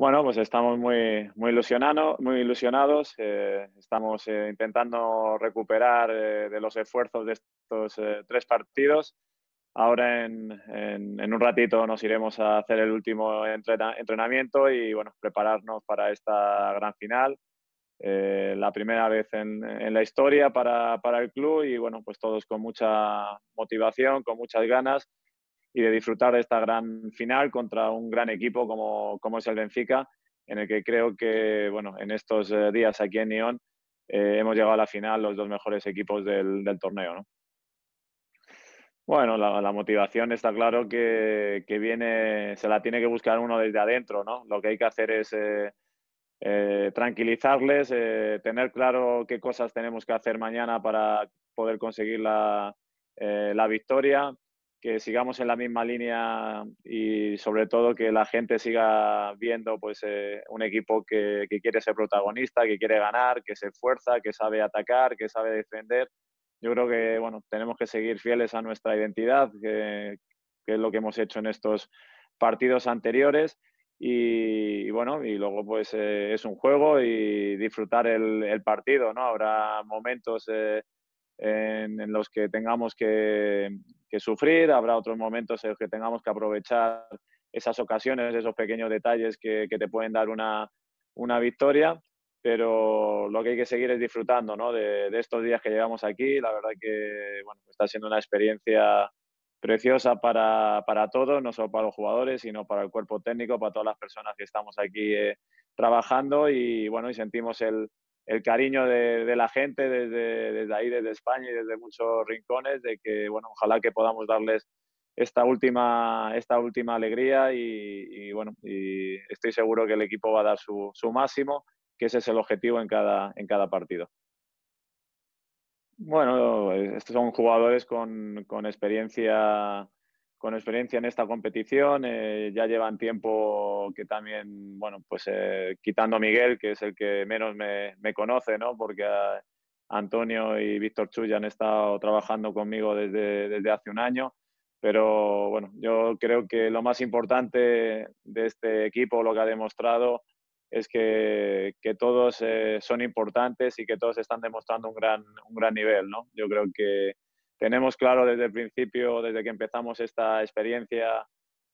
Bueno, pues estamos muy, muy, muy ilusionados. Eh, estamos eh, intentando recuperar eh, de los esfuerzos de estos tres partidos. Ahora en, un ratito nos iremos a hacer el último entrenamiento y bueno, prepararnos para esta gran final. la primera vez en, en la historia para, para, el club y bueno, pues todos con mucha motivación, con muchas ganas y de disfrutar de esta gran final contra un gran equipo como, como es el Benfica, en el que creo que bueno, en estos eh, días aquí en Neón eh, hemos llegado a la final los dos mejores equipos del, torneo. Bueno, la, motivación está claro que, viene, se la tiene que buscar uno desde adentro. ¿no? Lo que hay que hacer es eh, tranquilizarles, tener claro qué cosas tenemos que hacer mañana para poder conseguir la, la victoria que sigamos en la misma línea y sobre todo que la gente siga viendo pues eh, un equipo que, quiere ser protagonista, que quiere ganar, que se esfuerza, que sabe atacar, que sabe defender. Yo creo que bueno, tenemos que seguir fieles a nuestra identidad, que, es lo que hemos hecho en estos partidos anteriores. Y, bueno, y luego pues eh, es un juego y disfrutar el, partido, ¿no? Habrá momentos eh, en, los que tengamos que, que sufrir, habrá otros momentos en los que tengamos que aprovechar esas ocasiones, esos pequeños detalles que, te pueden dar una, victoria, pero lo que hay que seguir es disfrutando ¿no? de, estos días que llevamos aquí. La verdad que está siendo una experiencia preciosa para, todos, no solo para los jugadores, sino para el cuerpo técnico, para todas las personas que estamos aquí eh, trabajando y bueno, y sentimos el, el cariño de, la gente desde, ahí, desde España y desde muchos rincones, de que, bueno, ojalá que podamos darles esta última, esta última alegría y, bueno, estoy seguro que el equipo va a dar su, máximo, que ese es el objetivo en cada, en cada partido. Bueno, estos son jugadores con, con experiencia con experiencia en esta competición. Eh, ya llevan tiempo que también, bueno, pues eh, quitando a Miguel, que es el que menos me, conoce, ¿no? Porque Antonio y Víctor Chuya han estado trabajando conmigo desde, desde, hace un año. Pero bueno, yo creo que lo más importante de este equipo, lo que ha demostrado, es que, que todos eh, son importantes y que todos están demostrando un gran, un gran nivel, ¿no? Yo creo que, tenemos claro desde el principio, desde que empezamos esta experiencia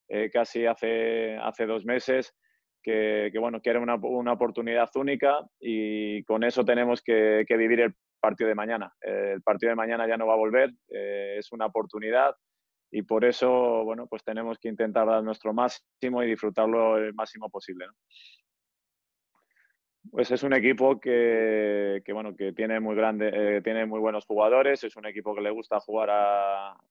eh, casi hace, hace dos meses, que, bueno, que era una, una, oportunidad única y con eso tenemos que, vivir el partido de mañana. Eh, el partido de mañana ya no va a volver, eh, es una oportunidad y por eso, bueno, pues tenemos que intentar dar nuestro máximo y disfrutarlo el máximo posible. Pues es un equipo que, que bueno, que tiene muy, grande, eh, tiene muy buenos jugadores, es un equipo que le gusta jugar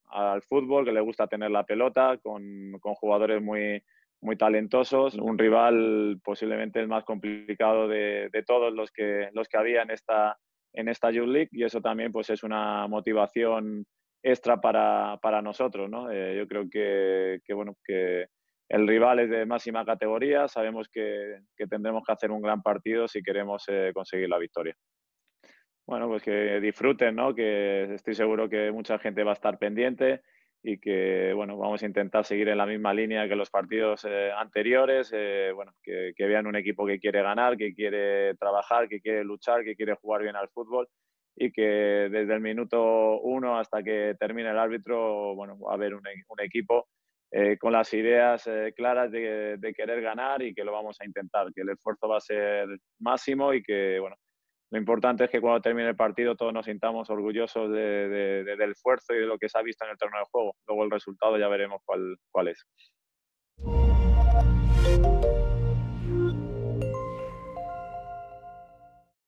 al fútbol, que le gusta tener la pelota, con, jugadores muy, muy talentosos, un rival posiblemente el más complicado de, de todos los que, los que había en esta, en esta Youth League y eso también pues, es una motivación extra para, para nosotros. ¿no? Eh, yo creo que, que, bueno, que, el rival es de máxima categoría, sabemos que, tendremos que hacer un gran partido si queremos eh, conseguir la victoria. Bueno, pues que disfruten, ¿no? Que estoy seguro que mucha gente va a estar pendiente y que, bueno, vamos a intentar seguir en la misma línea que los partidos eh, anteriores, eh, bueno, que, vean un equipo que quiere ganar, que quiere trabajar, que quiere luchar, que quiere jugar bien al fútbol y que desde el minuto uno hasta que termine el árbitro, bueno, va a haber un, un equipo eh, con las ideas eh, claras de, querer ganar y que lo vamos a intentar, que el esfuerzo va a ser máximo y que, bueno, lo importante es que cuando termine el partido todos nos sintamos orgullosos del esfuerzo y de lo que se ha visto en el terreno de juego. Luego el resultado ya veremos cuál, cuál es.